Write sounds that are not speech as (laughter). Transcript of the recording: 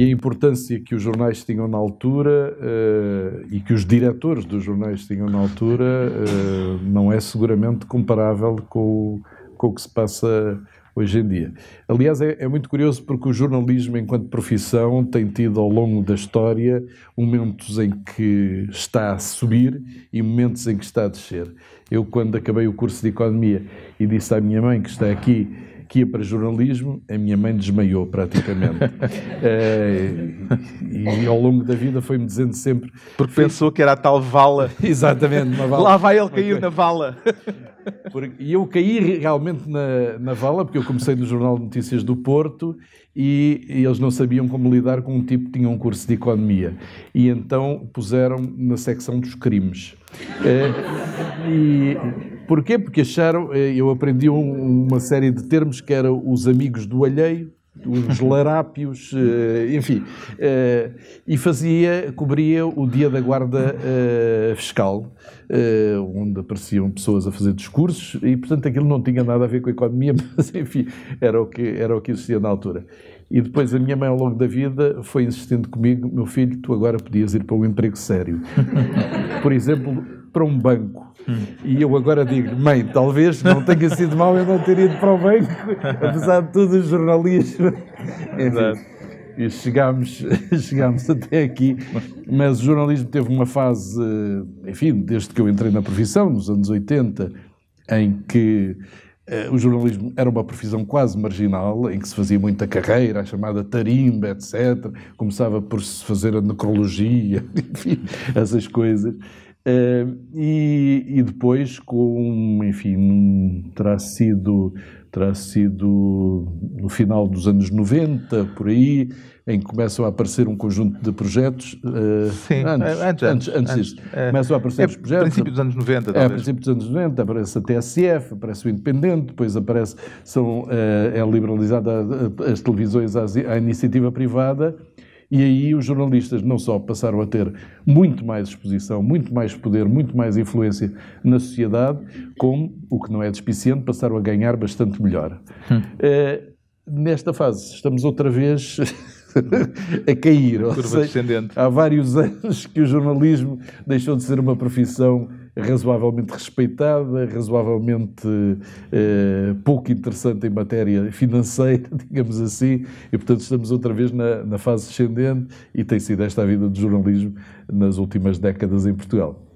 e a importância que os jornais tinham na altura uh, e que os diretores dos jornais tinham na altura uh, não é seguramente comparável com, com o que se passa hoje em dia. Aliás, é, é, muito curioso porque o jornalismo, enquanto profissão, tem tido ao longo da história momentos em que está a subir e momentos em que está a descer. Eu, quando acabei o curso de Economia e disse à minha mãe, que está aqui, que ia para jornalismo, a minha mãe desmaiou praticamente. é, (laughs) e ao longo da vida foi-me dizendo sempre. Porque pensou que era a tal vala. (laughs) Exatamente, uma vala. Lá vai ele cair okay. na vala. (laughs) E eu caí realmente na, na vala, porque eu comecei no Jornal de Notícias do Porto e, e, eles não sabiam como lidar com um tipo que tinha um curso de economia. E então puseram na secção dos crimes. É, e Porquê? Porque acharam, eh, eu aprendi uma série de termos que eram os amigos do alheio, os larápios, (laughs) eh, enfim, eh, e fazia, cobria o dia da guarda fiscal, onde apareciam pessoas a fazer discursos, e portanto aquilo não tinha nada a ver com a economia, (laughs) mas enfim, era o que, era o que existia na altura. E depois a minha mãe, ao longo da vida, foi insistindo comigo: meu filho, tu agora podias ir para um emprego sério. (laughs) Por exemplo, para um banco. E eu agora digo mãe, talvez não tenha sido mal eu não ter ido para o banco, apesar de tudo o jornalismo. Enfim, e chegámos, (laughs) chegámos até aqui, mas o jornalismo teve uma fase, enfim, desde que eu entrei na profissão, nos anos 80, em que eh, o jornalismo era uma profissão quase marginal, em que se fazia muita carreira, a chamada tarimba, etc. Começava por se fazer a necrologia, (laughs) enfim, essas coisas. Eh, e, e, depois, com, enfim, terá sido, terá sido no final dos anos 90, por aí, em que começam a aparecer um conjunto de projetos. Eh, Sim, eh, antes, antes, antes, antes disto. começam a aparecer é os projetos. princípio dos anos 90, é, talvez. É, princípio dos anos 90, aparece a TSF, aparece o Independente, depois aparece, são, é liberalizada as televisões à iniciativa privada. E aí os jornalistas não só passaram a ter muito mais exposição, muito mais poder, muito mais influência na sociedade, como, o que não é despiciente, passaram a ganhar bastante melhor. Hum. Uh, nesta fase, estamos outra vez (laughs) a cair. Curva seja, descendente. Há vários (laughs) anos que o jornalismo deixou de ser uma profissão razoavelmente respeitada, razoavelmente eh, pouco interessante em matéria financeira, (laughs) digamos assim, e portanto estamos outra vez na, na fase descendente e tem sido esta a vida do jornalismo nas últimas décadas em Portugal.